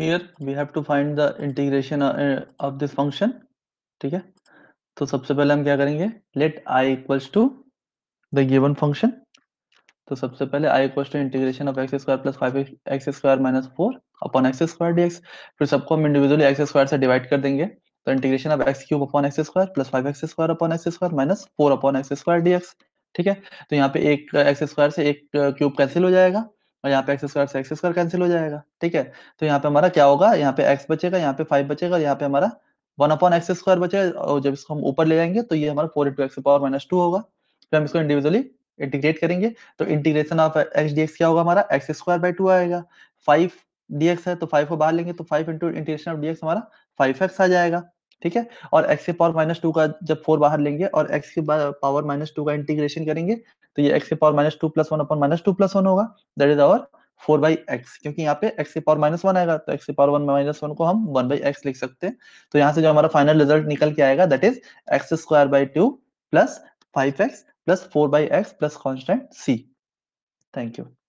here we have to find the integration uh, uh, of this function ठीक है तो सबसे पहले हम क्या करेंगे let i equals to the given function तो सबसे पहले i equals to integration of x square plus five x square minus four upon x square d फिर सबको हम इंडिविजुअली एक्स स्क्वायर से डिवाइड कर देंगे तो integration of x cube upon x square plus five x square upon x square minus four upon x square d ठीक है तो यहाँ पे एक एक्स uh, स्क्वायर से एक क्यूब कैंसिल हो जाएगा और यहाँ पे एक्स स्क्वायर से एक्स स्क्वायर कैंसिल हो जाएगा ठीक है तो यहाँ पे हमारा क्या होगा यहाँ पे एक्स बचेगा यहाँ पे फाइव बचेगा यहाँ पे हमारा वन अपॉन एक्स स्क्वायर बचेगा और जब इसको हम ऊपर ले जाएंगे तो ये हमारा four into x power minus two होगा फिर हम इसको इंडिविजुअली इंटीग्रेट करेंगे तो इंटीग्रेशन ऑफ एक्स डी क्या होगा हमारा एक्स स्क्वायर बाई टू आएगा फाइव डी है तो फाइव को बाहर लेंगे तो five into integration of d हमारा फाइव आ जाएगा ठीक है और x के पावर माइनस टू का जब फोर बाहर लेंगे और x के पावर माइनस टू का इंटीग्रेशन करेंगे तो ये x के power minus two plus one upon minus two plus one होगा that is our four by x क्योंकि यहाँ पे x के पावर माइनस वन आएगा तो x के पावर वन माइनस वन को हम वन बाई एक्स लिख सकते हैं तो यहाँ से जो हमारा फाइनल रिजल्ट निकल के आएगा that is x square by two plus five x plus four by x plus constant C thank you